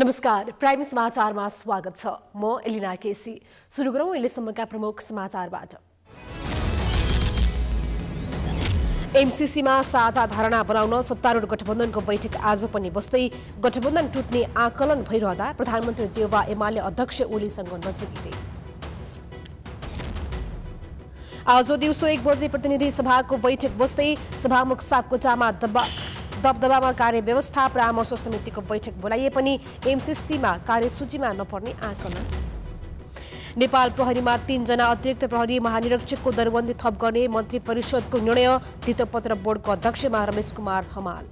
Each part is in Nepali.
नमस्कार प्राइम समाचारमा स्वागत छ म एलिना केसी सुरु गरौँ अहिलेसम्मका प्रमुख समाचारबाट एमसिसीमा साझा धारणा बनाउन सत्तारूढ गठबन्धनको बैठक आज पनि बस्दै गठबन्धन टुट्ने आकलन भइरहँदा प्रधानमन्त्री देउवा एमाले अध्यक्ष ओलीसँग नजिकिँदै आज दिउँसो एक बजे प्रतिनिधि सभाको बैठक बस्दै सभामुख सापकोटामा दबा दबदबामा कार्य व्यवस्था परामर्श समितिको बैठक बोलाइए पनि एमसिसीमा कार्यसूचीमा नपर्ने आकलन नेपाल प्रहरीमा तीनजना अतिरिक्त प्रहरी महानिरीक्षकको दरबन्दी थप गर्ने मन्त्री परिषदको निर्णय तितोपत्र बोर्डको अध्यक्षमा रमेश कुमार हमाल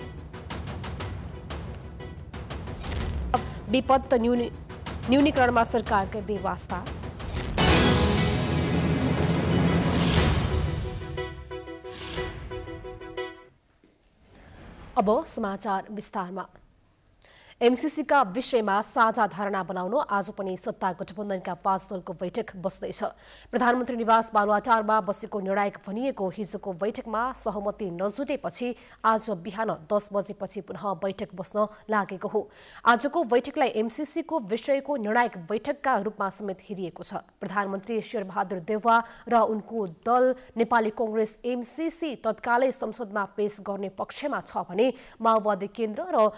विपत्त न्यूनीकरणमा सरकारकै व्यवस्था अब समाचार विस्तारमा एमसिसीका विषयमा साझा धारणा बनाउन आज पनि सत्ता गठबन्धनका पाँच दलको बैठक बस्दैछ प्रधानमन्त्री निवास बालुवाटारमा बसेको निर्णायक भनिएको हिजोको बैठकमा सहमति नजुटेपछि आज बिहान दस बजेपछि पुनः बैठक बस्न लागेको हो आजको बैठकलाई एमसिसीको विषयको निर्णायक बैठकका रूपमा समेत हेरिएको छ प्रधानमन्त्री शेरबहादुर देववा र उनको दल नेपाली कङ्ग्रेस एमसिसी तत्कालै संसदमा पेश गर्ने पक्षमा छ भने माओवादी केन्द्र र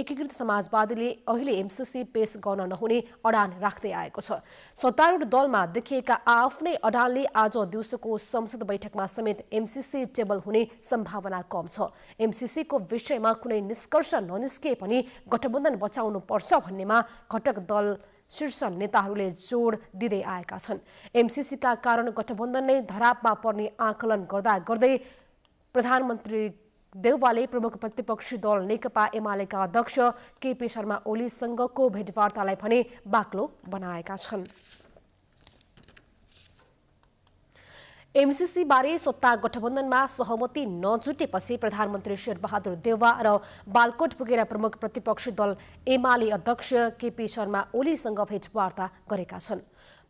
एकीकृत समाजवादीले अहिले एमसिसी पेश गर्न नहुने अडान राख्दै आएको छ सत्तारूढ दलमा देखिएका आफ्नै अडानले आज दिउँसोको संसद बैठकमा समेत एमसिसी टेबल हुने सम्भावना कम छ एमसिसीको विषयमा कुनै निष्कर्ष ननिस्किए पनि गठबन्धन बचाउनु पर्छ भन्नेमा घटक दल शीर्ष नेताहरूले जोड दिँदै आएका छन् एमसिसीका कारण गठबन्धन नै धरापमा पर्ने आकलन गर्दा गर्दै प्रधानमन्त्री देउवाले प्रमुख प्रतिपक्षी दल नेकपा एमालेका अध्यक्ष केपी शर्मा ओलीसँगको भेटवार्तालाई भने बाक्लो बनाएका छन् एमसिसीबारे सत्ता गठबन्धनमा सहमति नजुटेपछि प्रधानमन्त्री शेरबहादुर देउवा र बालकोट पुगेर प्रमुख प्रतिपक्षी दल एमाले अध्यक्ष केपी शर्मा ओलीसँग भेटवार्ता गरेका छन्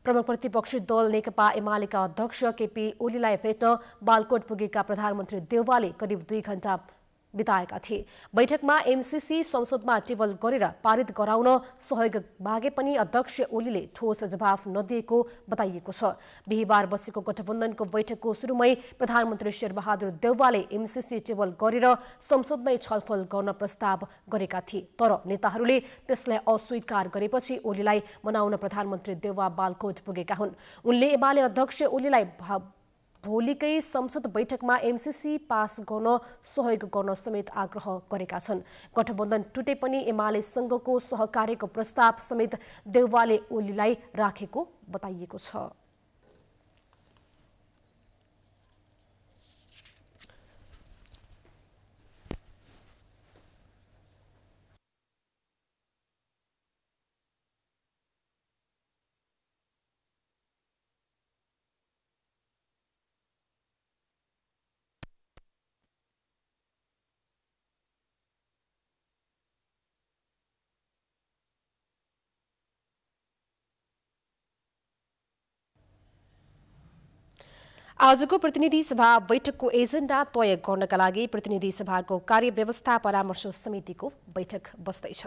प्रमुख प्रतिपक्षी दल नेकपा एमालेका अध्यक्ष केपी ओलीलाई भेट्न बालकोट पुगेका प्रधानमन्त्री देउवाले करिब दुई घण्टा बिताएका थिए बैठकमा एमसिसी संसदमा टेबल गरेर पारित गराउन सहयोग मागे पनि अध्यक्ष ओलीले ठोस जवाफ नदिएको बताइएको छ बिहिबार बसेको गठबन्धनको बैठकको सुरुमै प्रधानमन्त्री शेरबहादुर देउवाले एमसिसी टेबल गरेर संसदमै छलफल गर्न प्रस्ताव गरेका थिए तर नेताहरूले त्यसलाई अस्वीकार गरेपछि ओलीलाई मनाउन प्रधानमन्त्री देउवा बालकोट पुगेका हुन् उनले एमाले अध्यक्ष ओलीलाई भोलिकै संसद बैठकमा एमसिसी पास गर्न सहयोग गर्न समेत आग्रह गरेका छन् गठबन्धन टुटे पनि एमालेसँगको सहकार्यको प्रस्ताव समेत देउवाले ओलीलाई राखेको बताइएको छ आजको प्रतिनिधि सभा बैठकको एजेन्डा तय गर्नका लागि प्रतिनिधि सभाको कार्यव्यवस्था परामर्श समितिको बैठक बस्दैछ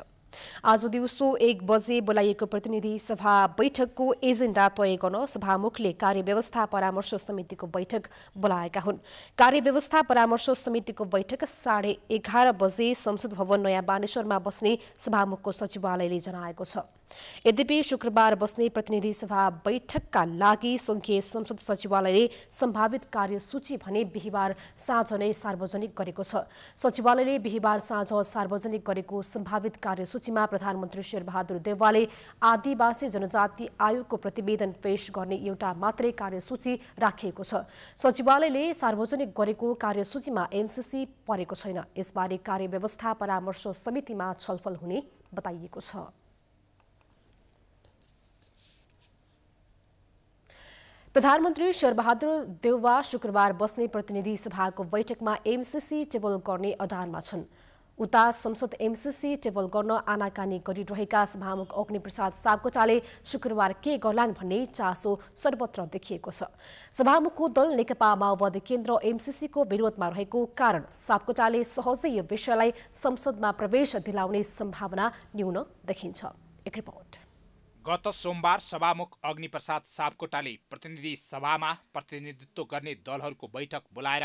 आज दिउँसो एक बजे बोलाइएको प्रतिनिधि सभा बैठकको एजेन्डा तय गर्न सभामुखले कार्यव्यवस्था परामर्श समितिको बैठक बोलाएका हुन् कार्यव्यवस्था परामर्श समितिको बैठक साढे एघार बजे संसद भवन नयाँ बानेश्वरमा बस्ने सभामुखको सचिवालयले जनाएको छ यद्यपि शुक्रबार बस्ने प्रतिनिधि सभा बैठकका लागि संघीय संसद सचिवालयले सम्भावित कार्यसूची भने बिहिबार साँझ नै सार्वजनिक गरेको छ सचिवालयले बिहिबार साँझ सार्वजनिक गरेको सम्भावित कार्यसूचीमा प्रधानमन्त्री शेरबहादुर देवालले आदिवासी जनजाति आयोगको प्रतिवेदन पेश गर्ने एउटा मात्रै कार्यसूची राखिएको छ सचिवालयले सार्वजनिक गरेको कार्यसूचीमा एमसिसी परेको छैन यसबारे कार्यव्यवस्था परामर्श समितिमा छलफल हुने बताइएको छ प्रधानमन्त्री शेरबहादुर देउवा शुक्रबार बस्ने प्रतिनिधि सभाको बैठकमा एमसिसी टेबल गर्ने अडानमा छन् उता संसद एमसिसी टेबल गर्न आनाकानी गरिरहेका सभामुख अग्निप्रसाद सापकोटाले शुक्रबार के गर्लान् भन्ने चासो सर्वत्र देखिएको छ सभामुखको दल नेकपा माओवादी केन्द्र एमसिसीको विरोधमा रहेको कारण सापकोटाले सहजै यो विषयलाई संसदमा प्रवेश दिलाउने सम्भावना न्यून देखिन्छ एक रिपोर्ट गत सोमबार सभामुख अग्निप्रसाद सापकोटाले प्रतिनिधि सभामा प्रतिनिधित्व गर्ने दलहरूको बैठक बोलाएर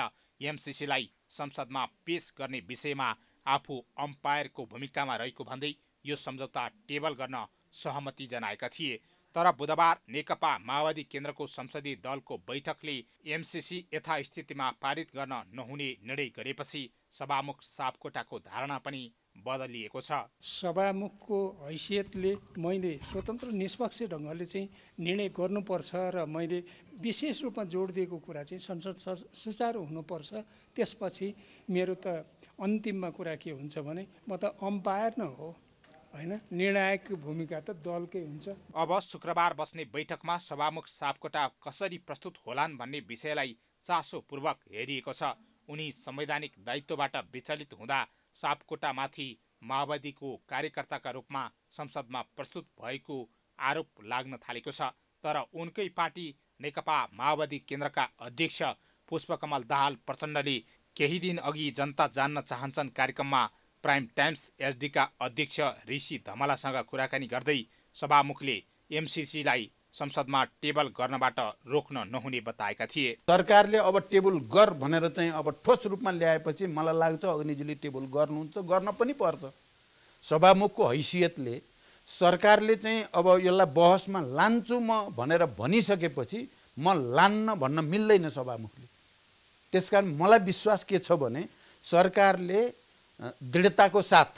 एमसिसीलाई संसदमा पेश गर्ने विषयमा आफू अम्पायरको भूमिकामा रहेको भन्दै यो सम्झौता टेबल गर्न सहमति जनाएका थिए तर बुधबार नेकपा माओवादी केन्द्रको संसदीय दलको बैठकले एमसिसी यथास्थितिमा पारित गर्न नहुने निर्णय गरेपछि सभामुख सापकोटाको धारणा पनि बदलिएको छ सभामुखको हैसियतले मैले स्वतन्त्र निष्पक्ष ढङ्गले चाहिँ निर्णय गर्नुपर्छ र मैले विशेष रूपमा जोड दिएको कुरा चाहिँ संसद सुचारू हुनुपर्छ त्यसपछि मेरो त अन्तिममा कुरा के हुन्छ भने म त अम्पायर न हो होइन निर्णायक भूमिका त दलकै हुन्छ अब शुक्रबार बस्ने बैठकमा सभामुख सापकोटा कसरी प्रस्तुत होलान् भन्ने विषयलाई चासोपूर्वक हेरिएको छ उनी संवैधानिक दायित्वबाट विचलित हुँदा सापकोटामाथि माओवादीको कार्यकर्ताका रूपमा संसदमा प्रस्तुत भएको आरोप लाग्न थालेको छ तर उनकै पार्टी नेकपा माओवादी केन्द्रका अध्यक्ष पुष्पकमल दाहाल प्रचण्डले केही दिन अघि जनता जान्न चाहन्छन् कार्यक्रममा प्राइम टाइम्स एसडीका अध्यक्ष ऋषि धमालासँग कुराकानी गर्दै सभामुखले एमसिसीलाई संसदमा टेबल गर्नबाट रोक्न नहुने बताएका थिए सरकारले अब टेबल गर भनेर चाहिँ अब ठोस रूपमा ल्याएपछि मलाई लाग्छ अग्निजीले टेबल गर्नुहुन्छ गर्न पनि पर्छ सभामुखको हैसियतले सरकारले चाहिँ अब यसलाई बहसमा लान्छु म भनेर भनिसकेपछि म लान्न भन्न मिल्दैन सभामुखले त्यसकारण मलाई विश्वास के छ भने सरकारले दृढताको साथ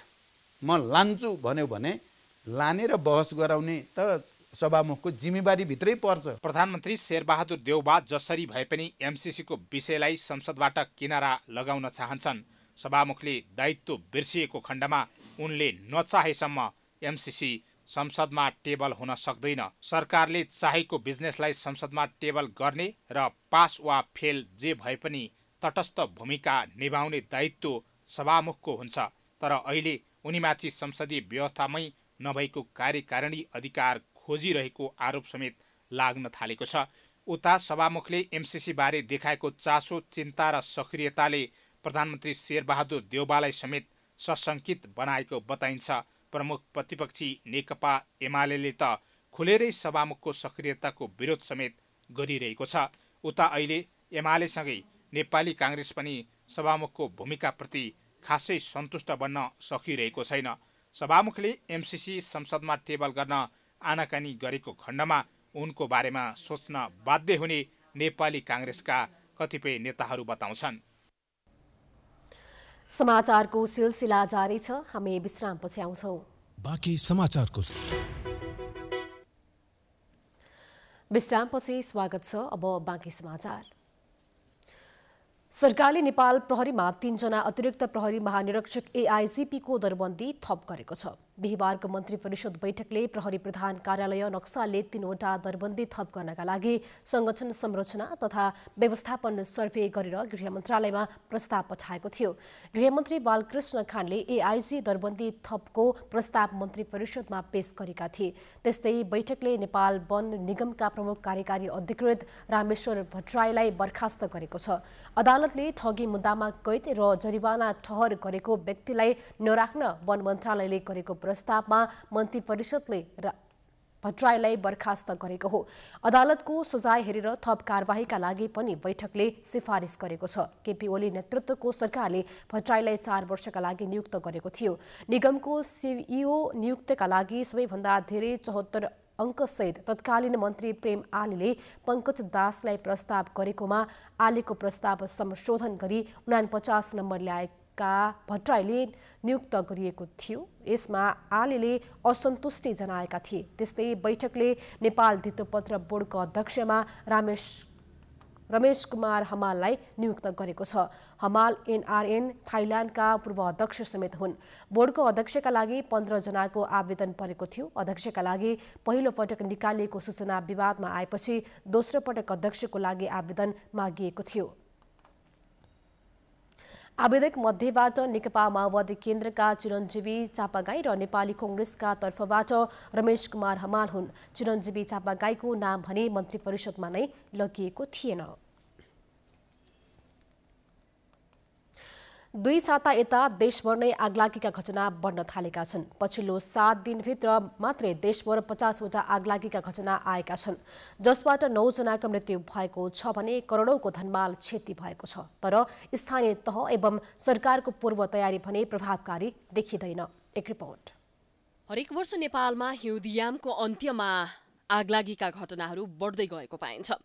म लान्छु भन्यो भने लाने र बहस गराउने त सभामुखको जिम्मेवारीभित्रै पर्छ प्रधानमन्त्री शेरबहादुर देउबा जसरी भए पनि एमसिसीको विषयलाई संसदबाट किनारा लगाउन चाहन्छन् सभामुखले दायित्व बिर्सिएको खण्डमा उनले नचाहेसम्म एमसिसी संसदमा टेबल हुन सक्दैन सरकारले चाहेको बिजनेसलाई संसदमा टेबल गर्ने र पास वा फेल जे भए पनि तटस्थ भूमिका निभाउने दायित्व सभामुखको हुन्छ तर अहिले उनीमाथि संसदीय व्यवस्थामै नभएको कार्यकारिणी अधिकार खोजिरहेको आरोप समेत लाग्न थालेको छ उता सभामुखले एमसिसीबारे देखाएको चासो चिन्ता र सक्रियताले प्रधानमन्त्री शेरबहादुर देवबालाई समेत सशङ्कित बनाएको बताइन्छ प्रमुख प्रतिपक्षी नेकपा एमाले त खुलेरै सभामुखको सक्रियताको विरोध समेत गरिरहेको छ उता अहिले एमालेसँगै नेपाली काङ्ग्रेस पनि सभामुखको भूमिकाप्रति खासै सन्तुष्ट बन्न सकिरहेको छैन सभामुखले एमसिसी संसदमा टेबल गर्न आनाकानी गरेको खण्डमा उनको बारेमा सोच्न बाध्य हुने नेपाली काङ्ग्रेसका कतिपय नेताहरू बताउँछन् समाचारको सिलसिला जारी छ हामी विश्रामपछि आउँछौँ बाँकी समाचारको विश्रामपछि स्वागत छ अब बाँकी समाचार सरकारले नेपाल प्रहरीमा तीनजना अतिरिक्त प्रहरी महानिरीक्षक एआइसिपीको दरबन्दी थप गरेको छ बिहिबारको मन्त्री परिषद बैठकले प्रहरी प्रधान कार्यालय नक्साले तीनवटा दरबन्दी थप गर्नका लागि संगठन संरचना तथा व्यवस्थापन सर्वे गरेर गृह मन्त्रालयमा प्रस्ताव पठाएको थियो गृहमन्त्री बालकृष्ण खानले एआइजी दरबन्दी थपको प्रस्ताव मन्त्री परिषदमा पेश गरेका थिए त्यस्तै बैठकले नेपाल वन निगमका प्रमुख कार्यकारी अधिकृत रामेश्वर भट्टराईलाई बर्खास्त गरेको छ अदालतले ठगी मुद्दामा कैद र जरिवाना ठहर गरेको व्यक्तिलाई नराख्न वन मन्त्रालयले गरेको प्रस्तावमा मन्त्री परिषदले भट्टराईलाई बर्खास्त गरेको हो अदालतको सजाय हेरेर थप कार्यवाहीका लागि पनि बैठकले सिफारिस गरेको छ केपी ओली नेतृत्वको सरकारले भट्टराईलाई चार वर्षका लागि नियुक्त गरेको थियो निगमको सिइओ नियुक्तका लागि सबैभन्दा धेरै चौहत्तर अङ्कसहित तत्कालीन मन्त्री प्रेम आलीले पङ्कज दासलाई प्रस्ताव गरेकोमा आलीको प्रस्ताव संशोधन गरी उनापचास नम्बर ल्याएका भट्टराईले नियुक्त गरिएको थियो यसमा आलेले असन्तुष्टि जनाएका थिए त्यस्तै बैठकले नेपाल धितोपत्र बोर्डको अध्यक्षमा रामेश रमेश कुमार हमाललाई नियुक्त गरेको छ हमाल एनआरएन थाइल्यान्डका पूर्व अध्यक्ष समेत हुन् बोर्डको अध्यक्षका लागि पन्ध्रजनाको आवेदन परेको थियो अध्यक्षका लागि पहिलो पटक निकालिएको सूचना विवादमा आएपछि दोस्रो पटक अध्यक्षको लागि आवेदन मागिएको थियो आवेदक मध्येबाट नेकपा माओवादी केन्द्रका चिरञ्जीवी चापागाई र नेपाली कङ्ग्रेसका तर्फबाट रमेश कुमार हमाल हुन् चिरञ्जीवी चापागाईको नाम भने मन्त्री परिषदमा नै लगिएको थिएन दुई साता यता देशभर नै आगलागीका घटना बढ्न थालेका छन् पछिल्लो सात दिनभित्र मात्रै देशभर पचासवटा आगलागीका घटना आएका छन् जसबाट नौजनाको मृत्यु भएको छ भने करोडौँको धनमाल क्षति भएको छ तर स्थानीय तह एवं सरकारको पूर्व तयारी भने प्रभावकारी देखिँदैन एक रिपोर्ट हरेक वर्ष नेपालमा हिउँदियामको अन्त्यमा आगलागीका घटनाहरू बढ्दै गएको पाइन्छ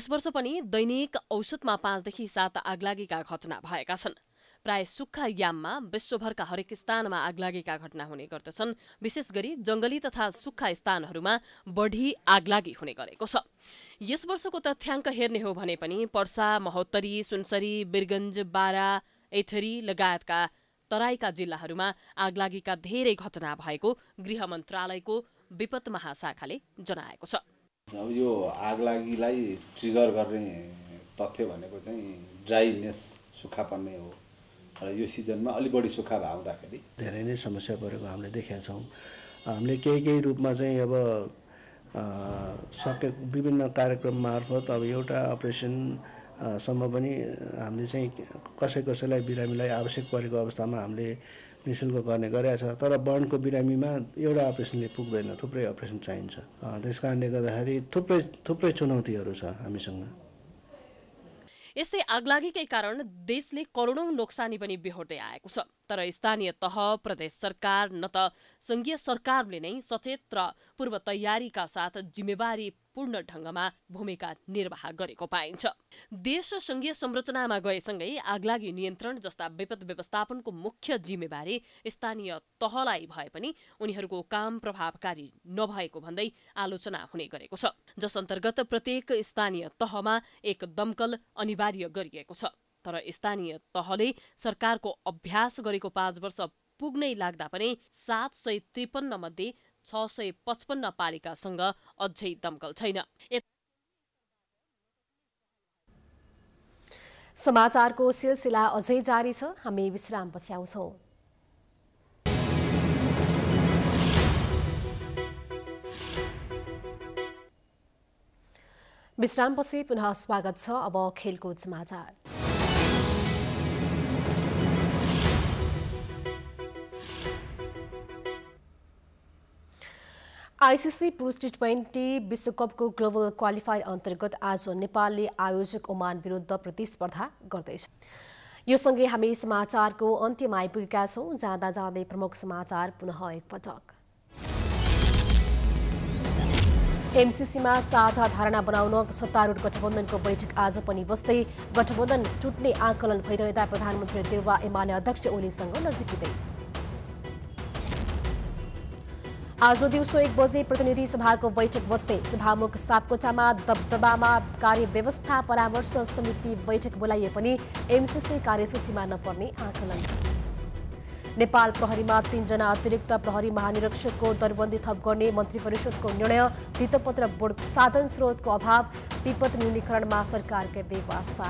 यस वर्ष पनि दैनिक औसतमा पाँचदेखि सात आगलागीका घटना भएका छन् प्राय सुक्खा याममा विश्वभरका हरेक स्थानमा आग लागेका घटना हुने गर्दछन् विशेष गरी जंगली तथा सुक्खा स्थानहरूमा बढी आगलागी हुने गरेको छ यस वर्षको तथ्याङ्क हेर्ने हो भने पनि पर्सा महोत्तरी सुनसरी बिरगन्ज बारा एथरी लगायतका तराईका जिल्लाहरूमा आगलागीका धेरै घटना भएको गृह मन्त्रालयको विपत महाशाखाले जनाएको छ अब यो आगलागीलाई ट्रिगर गर्ने तथ्य भनेको चाहिँ ड्राइनेस सुक्खा पर्ने हो र यो सिजनमा अलिक बढी सुक्खा भए धेरै नै समस्या परेको हामीले देखेका छौँ हामीले केही केही रूपमा चाहिँ अब सके विभिन्न कार्यक्रम मार्फत अब एउटा अपरेसन सम्म पनि हामीले चाहिँ कसै कसैलाई बिरामीलाई आवश्यक परेको अवस्थामा हामीले नि शुल्क गर्ने गरेका छ तर बर्नको बिरामीमा एउटा अपरेसनले पुग्दैन थुप्रै अपरेसन चाहिन्छ त्यस कारणले गर्दाखेरि थुप्रै थुप्रै चुनौतीहरू छ हामीसँग यस्तै आगलागीकै कारण देशले करोडौं नोक्सानी पनि बेहोर्दै आएको छ तर स्थानीय तह प्रदेश सरकार न त संघीय सरकारले नै सचेत र पूर्व तयारीका साथ जिम्मेवारी पूर्ण ढङ्गमा भूमिका निर्वाह गरेको पाइन्छ देश संघीय संरचनामा गएसँगै आगलागी नियन्त्रण जस्ता विपद व्यवस्थापनको मुख्य जिम्मेवारी स्थानीय तहलाई भए पनि उनीहरूको काम प्रभावकारी नभएको भन्दै आलोचना हुने गरेको छ जस अन्तर्गत प्रत्येक स्थानीय तहमा एक दमकल अनिवार्य गरिएको छ तर स्थानीय तहले सरकारको अभ्यास गरेको पाँच वर्ष पुग्नै लाग्दा पनि सात सय त्रिपन्न मध्ये छ सय पचपन्न पालिकासँग अझै दमकल छैन समाचारको सिलसिला अझै जारी छ हामी विश्राम विश्राम विश्रामपछि पुनः स्वागत छ अब खेलकुद समाचार आइसिसी पुरुष टी ट्वेन्टी विश्वकपको ग्लोबल क्वालिफायर अन्तर्गत आज नेपालले आयोजक ओमान विरुद्ध प्रतिस्पर्धा गर्दैछ यो सँगै हामी समाचारको अन्त्यमा आइपुगेका छौँ जाँदा जाँदै प्रमुख समाचार पुनः एकपटक एमसिसीमा साझा धारणा बनाउन सत्तारूढ गठबन्धनको बैठक आज पनि बस्दै गठबन्धन टुट्ने आकलन भइरहेका प्रधानमन्त्री देउवा एमाले अध्यक्ष ओलीसँग नजिकिँदै आज दिवसो एक बजे प्रतिनिधि सभा को बैठक बस्ते सभामुख में दबदबा में कार्यव्यवस्था परामर्श समिति बैठक बोलाइए एमसीसी कार्यसूची में नपर्ने आकलन नेपाल में तीनजना अतिरिक्त प्रहरी महानिरीक्षक को दरबंदी थप करने मंत्रीपरिषद को निर्णय तीतपत्र बोर्ड साधन स्रोत को अभाव विपद न्यूनीकरणमा सरकारकै बेवास्ता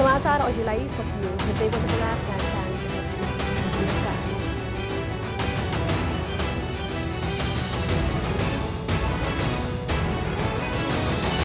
समाचार अहिलाई सकियो